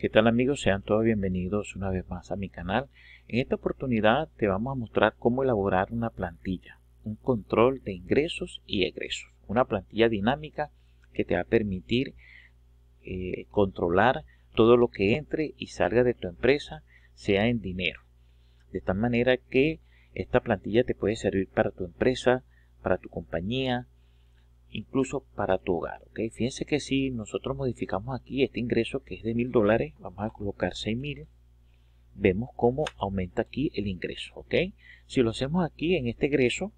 ¿Qué tal amigos? Sean todos bienvenidos una vez más a mi canal. En esta oportunidad te vamos a mostrar cómo elaborar una plantilla, un control de ingresos y egresos. Una plantilla dinámica que te va a permitir eh, controlar todo lo que entre y salga de tu empresa, sea en dinero. De tal manera que esta plantilla te puede servir para tu empresa, para tu compañía, incluso para tu hogar. ¿ok? Fíjense que si nosotros modificamos aquí este ingreso que es de mil dólares, vamos a colocar $6,000, Vemos cómo aumenta aquí el ingreso. ¿ok? Si lo hacemos aquí en este egreso,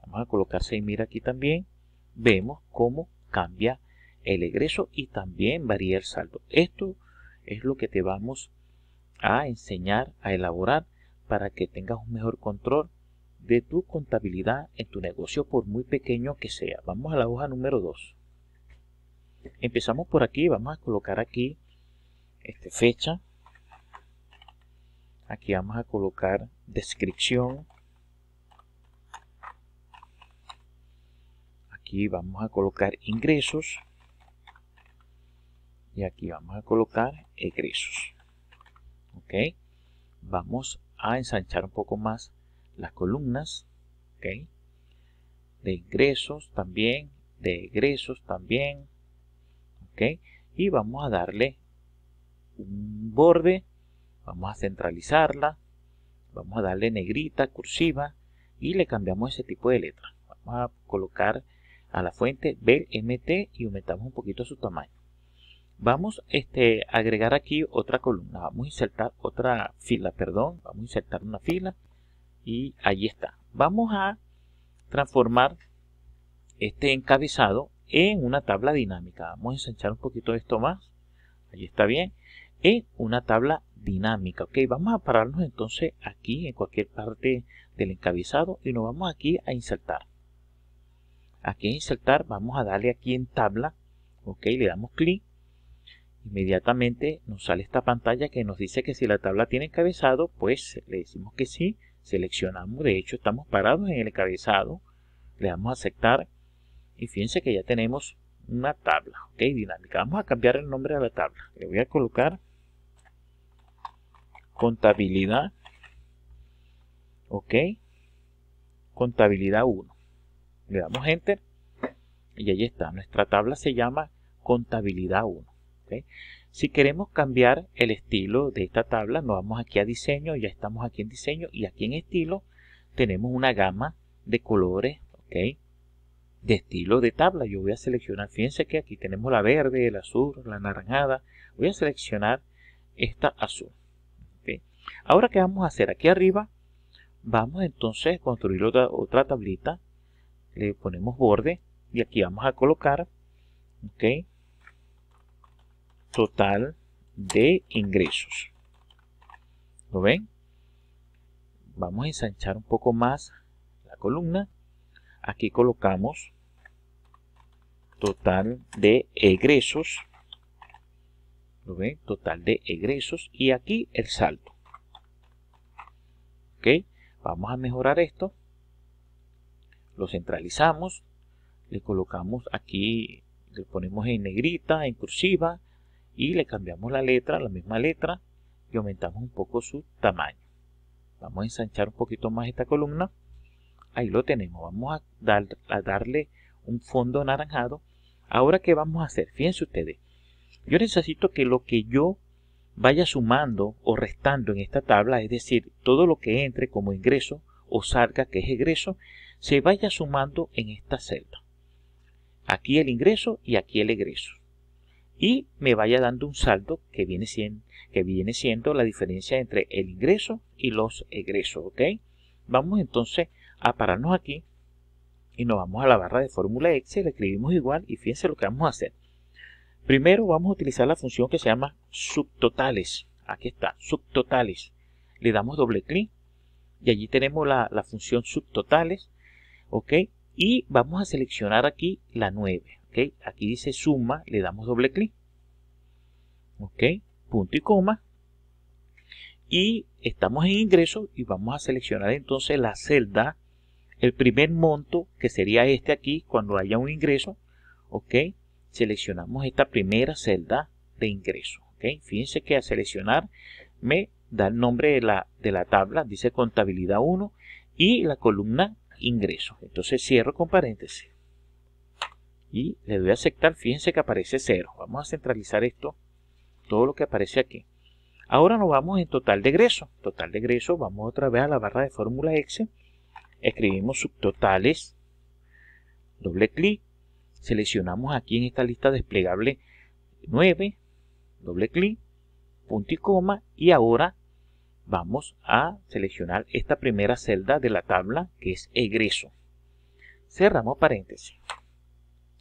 vamos a colocar $6,000 aquí también, vemos cómo cambia el egreso y también varía el saldo. Esto es lo que te vamos a enseñar a elaborar para que tengas un mejor control de tu contabilidad en tu negocio, por muy pequeño que sea. Vamos a la hoja número 2. Empezamos por aquí, vamos a colocar aquí este, fecha. Aquí vamos a colocar descripción. Aquí vamos a colocar ingresos. Y aquí vamos a colocar egresos. ¿Ok? Vamos a ensanchar un poco más las columnas de ingresos también, de egresos también, ¿ok? Y vamos a darle un borde, vamos a centralizarla, vamos a darle negrita, cursiva y le cambiamos ese tipo de letra. Vamos a colocar a la fuente BMT y aumentamos un poquito su tamaño. Vamos este, a agregar aquí otra columna, vamos a insertar otra fila, perdón, vamos a insertar una fila y ahí está. Vamos a transformar este encabezado en una tabla dinámica. Vamos a ensanchar un poquito esto más. Allí está bien. En una tabla dinámica. Ok, vamos a pararnos entonces aquí en cualquier parte del encabezado y nos vamos aquí a insertar. Aquí en insertar vamos a darle aquí en tabla. Ok, le damos clic. Inmediatamente nos sale esta pantalla que nos dice que si la tabla tiene encabezado, pues le decimos que sí Seleccionamos, de hecho estamos parados en el encabezado, le damos a aceptar y fíjense que ya tenemos una tabla, ok, dinámica. Vamos a cambiar el nombre de la tabla. Le voy a colocar contabilidad, ok, contabilidad 1. Le damos enter y ahí está. Nuestra tabla se llama contabilidad 1. Si queremos cambiar el estilo de esta tabla, nos vamos aquí a diseño, ya estamos aquí en diseño y aquí en estilo tenemos una gama de colores, ¿ok? De estilo de tabla. Yo voy a seleccionar, fíjense que aquí tenemos la verde, el azul, la naranjada. Voy a seleccionar esta azul. ¿okay? Ahora, ¿qué vamos a hacer? Aquí arriba vamos entonces a construir otra, otra tablita. Le ponemos borde y aquí vamos a colocar, ¿ok? total de ingresos. ¿Lo ven? Vamos a ensanchar un poco más la columna. Aquí colocamos total de egresos. ¿Lo ven? Total de egresos. Y aquí el salto ¿Ok? Vamos a mejorar esto. Lo centralizamos. Le colocamos aquí, le ponemos en negrita, en cursiva y le cambiamos la letra, la misma letra y aumentamos un poco su tamaño. Vamos a ensanchar un poquito más esta columna. Ahí lo tenemos. Vamos a, darle un fondo anaranjado. Ahora, ¿qué vamos a hacer? Fíjense ustedes. Yo necesito que lo que yo vaya sumando o restando en esta tabla, es decir, todo lo que entre como ingreso o salga que es egreso, se vaya sumando en esta celda. Aquí el ingreso y aquí el egreso y me vaya dando un saldo que viene siendo, que viene siendo la diferencia entre el ingreso y los egresos. ¿ok? Vamos entonces a pararnos aquí y nos vamos a la barra de fórmula Excel, escribimos igual y fíjense lo que vamos a hacer. Primero vamos a utilizar la función que se llama subtotales. Aquí está, subtotales. Le damos doble clic y allí tenemos la, la función subtotales. ¿Ok? Y vamos a seleccionar aquí la 9. ¿ok? Aquí dice suma, le damos doble clic, ¿ok? Punto y coma. Y estamos en ingresos y vamos a seleccionar entonces la celda, el primer monto, que sería este aquí, cuando haya un ingreso, ¿ok? Seleccionamos esta primera celda de ingreso, ¿ok? Fíjense que a seleccionar me da el nombre de la, de la tabla, dice contabilidad 1 y la columna ingresos. Entonces cierro con paréntesis y le doy a aceptar, fíjense que aparece 0. Vamos a centralizar esto, todo lo que aparece aquí. Ahora nos vamos en total de egreso. Total de egreso, vamos otra vez a la barra de fórmula Excel. Escribimos subtotales, doble clic, seleccionamos aquí en esta lista desplegable 9, doble clic, punto y coma, y ahora vamos a seleccionar esta primera celda de la tabla que es egreso. Cerramos paréntesis.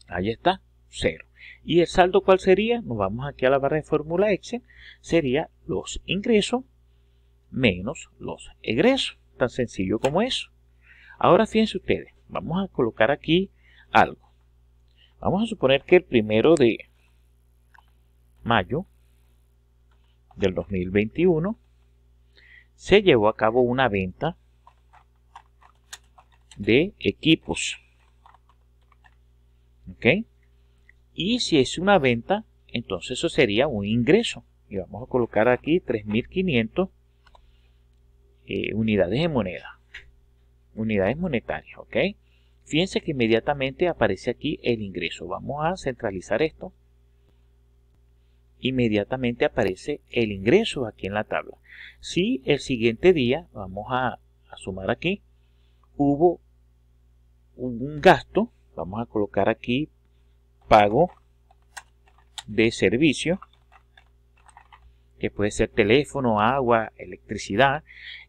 Ahí está, cero. ¿Y el saldo cuál sería? Nos vamos aquí a la barra de fórmula X Sería los ingresos menos los egresos. Tan sencillo como eso. Ahora fíjense ustedes, vamos a colocar aquí algo. Vamos a suponer que el primero de mayo del 2021 se llevó a cabo una venta de equipos ¿Ok? Y si es una venta, entonces eso sería un ingreso. Y vamos a colocar aquí 3.500 eh, unidades de moneda. Unidades monetarias, ¿ok? Fíjense que inmediatamente aparece aquí el ingreso. Vamos a centralizar esto. Inmediatamente aparece el ingreso aquí en la tabla. Si el siguiente día, vamos a sumar aquí, hubo un gasto, vamos a colocar aquí pago de servicio que puede ser teléfono, agua, electricidad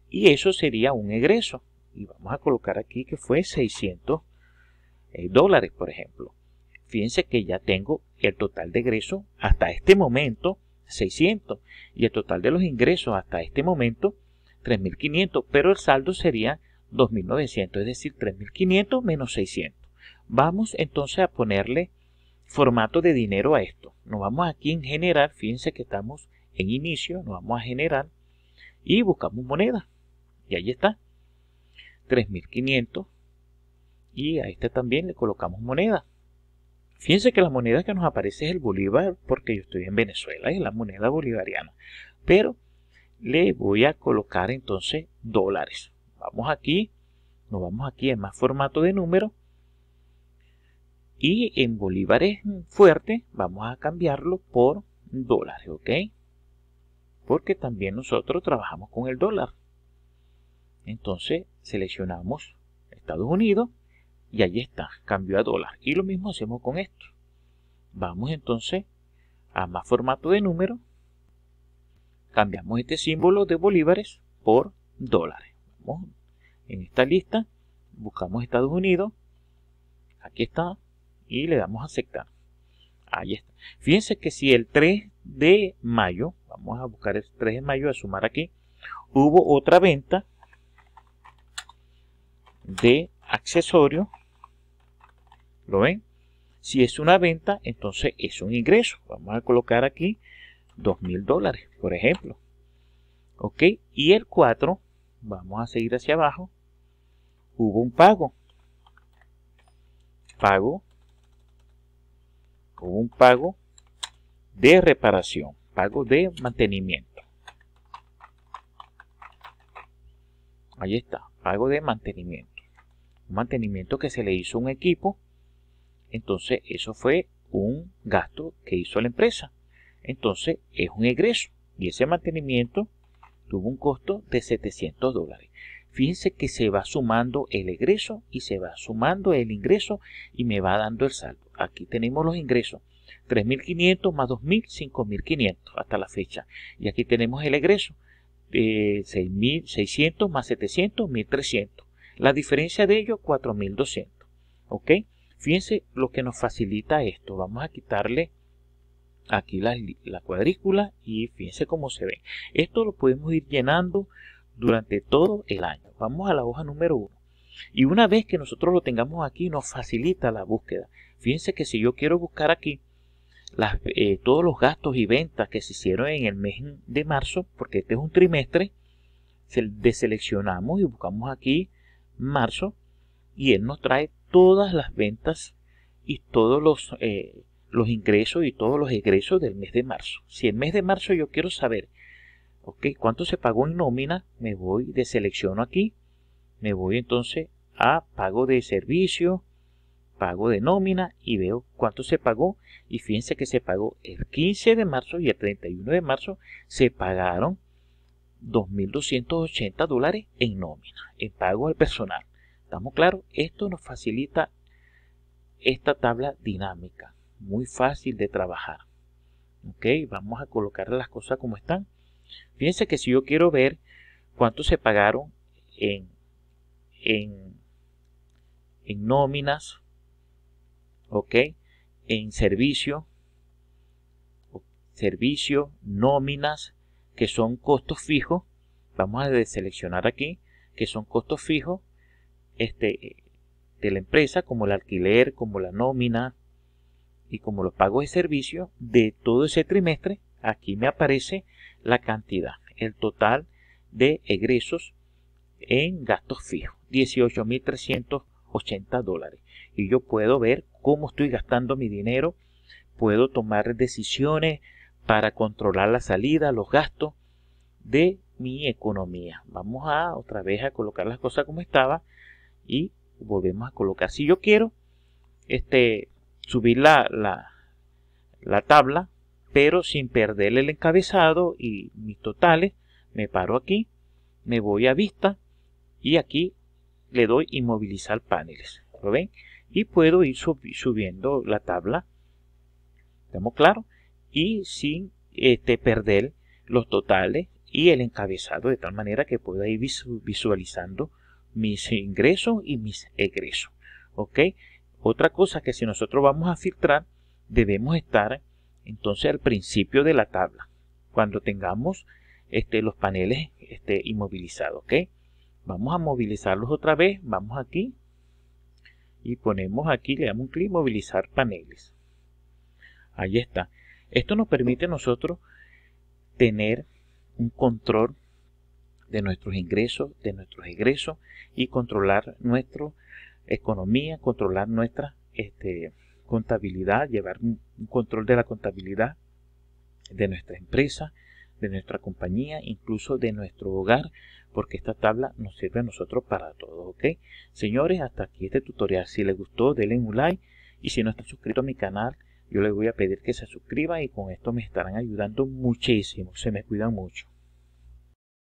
y eso sería un egreso y vamos a colocar aquí que fue 600 eh, dólares por ejemplo fíjense que ya tengo el total de egreso hasta este momento 600 y el total de los ingresos hasta este momento 3500 pero el saldo sería 2900 es decir 3500 menos 600 Vamos entonces a ponerle formato de dinero a esto. Nos vamos aquí en general, fíjense que estamos en inicio, nos vamos a generar y buscamos moneda. Y ahí está. 3500 y a este también le colocamos moneda. Fíjense que la moneda que nos aparece es el bolívar porque yo estoy en Venezuela, es la moneda bolivariana. Pero le voy a colocar entonces dólares. Vamos aquí, nos vamos aquí en más formato de número y en bolívares mm. fuerte vamos a cambiarlo por dólares, ¿ok? Porque también nosotros trabajamos con el dólar. Entonces seleccionamos Estados Unidos y ahí está, cambio a dólar. Y lo mismo hacemos con esto. Vamos entonces a más formato de número. Cambiamos este símbolo de bolívares por dólares. en esta lista, buscamos Estados Unidos. Aquí está, y le damos a aceptar. Ahí está. Fíjense que si el 3 de mayo, vamos a buscar el 3 de mayo, a sumar aquí, hubo otra venta de accesorio, ¿lo ven? Si es una venta, entonces es un ingreso. Vamos a colocar aquí 2,000 mil dólares, por ejemplo. ¿Ok? Y el 4, vamos a seguir hacia abajo, hubo un pago. Pago un pago de reparación, pago de mantenimiento. Ahí está, pago de mantenimiento. Un mantenimiento que se le hizo a un equipo. Entonces, eso fue un gasto que hizo la empresa. Entonces, es un egreso. Y ese mantenimiento tuvo un costo de 700 dólares. Fíjense que se va sumando el egreso y se va sumando el ingreso y me va dando el saldo. Aquí tenemos los ingresos. 3.500 más 2.000, 5.500 hasta la fecha. Y aquí tenemos el egreso. Eh, 6.600 más 700, 1.300. La diferencia de ello, 4.200. ¿Ok? Fíjense lo que nos facilita esto. Vamos a quitarle aquí la, la cuadrícula y fíjense cómo se ve. Esto lo podemos ir llenando durante todo el año. Vamos a la hoja número 1. Y una vez que nosotros lo tengamos aquí, nos facilita la búsqueda. Fíjense que si yo quiero buscar aquí las, eh, todos los gastos y ventas que se hicieron en el mes de marzo, porque este es un trimestre, se deseleccionamos y buscamos aquí marzo y él nos trae todas las ventas y todos los, eh, los ingresos y todos los egresos del mes de marzo. Si el mes de marzo yo quiero saber ¿cuánto se pagó en nómina? Me voy de selecciono aquí, me voy entonces a pago de servicio, pago de nómina y veo cuánto se pagó y fíjense que se pagó el 15 de marzo y el 31 de marzo se pagaron 2.280 dólares en nómina, en pago al personal. ¿Estamos claros? Esto nos facilita esta tabla dinámica, muy fácil de trabajar. Ok, vamos a colocar las cosas como están. Fíjense que si yo quiero ver cuánto se pagaron en, en, en nóminas, ¿ok? En servicio, servicio, nóminas, que son costos fijos. Vamos a seleccionar aquí, que son costos fijos este, de la empresa, como el alquiler, como la nómina y como los pagos de servicio de todo ese trimestre. Aquí me aparece la cantidad, el total de egresos en gastos fijos, 18.380 dólares. Y yo puedo ver cómo estoy gastando mi dinero, puedo tomar decisiones para controlar la salida, los gastos de mi economía. Vamos a otra vez a colocar las cosas como estaba y volvemos a colocar. Si yo quiero este, subir la, la, la tabla, pero sin perder el encabezado y mis totales, me paro aquí, me voy a vista y aquí le doy inmovilizar paneles. ¿Lo ven? Y puedo ir subiendo la tabla, ¿estamos claros? Y sin este, perder los totales y el encabezado de tal manera que pueda ir visualizando mis ingresos y mis egresos. ¿Ok? Otra cosa que si nosotros vamos a filtrar, debemos estar entonces al principio de la tabla, cuando tengamos este, los paneles este, inmovilizados, ¿ok? Vamos a movilizarlos otra vez, vamos aquí y ponemos aquí, le damos un clic, movilizar paneles. Ahí está. Esto nos permite a nosotros tener un control de nuestros ingresos, de nuestros egresos y controlar nuestra economía, controlar nuestra este, contabilidad, llevar un, control de la contabilidad de nuestra empresa, de nuestra compañía, incluso de nuestro hogar, porque esta tabla nos sirve a nosotros para todo, ¿ok? Señores, hasta aquí este tutorial. Si les gustó, denle un like y si no están suscritos a mi canal, yo les voy a pedir que se suscriban y con esto me estarán ayudando muchísimo. Se me cuidan mucho.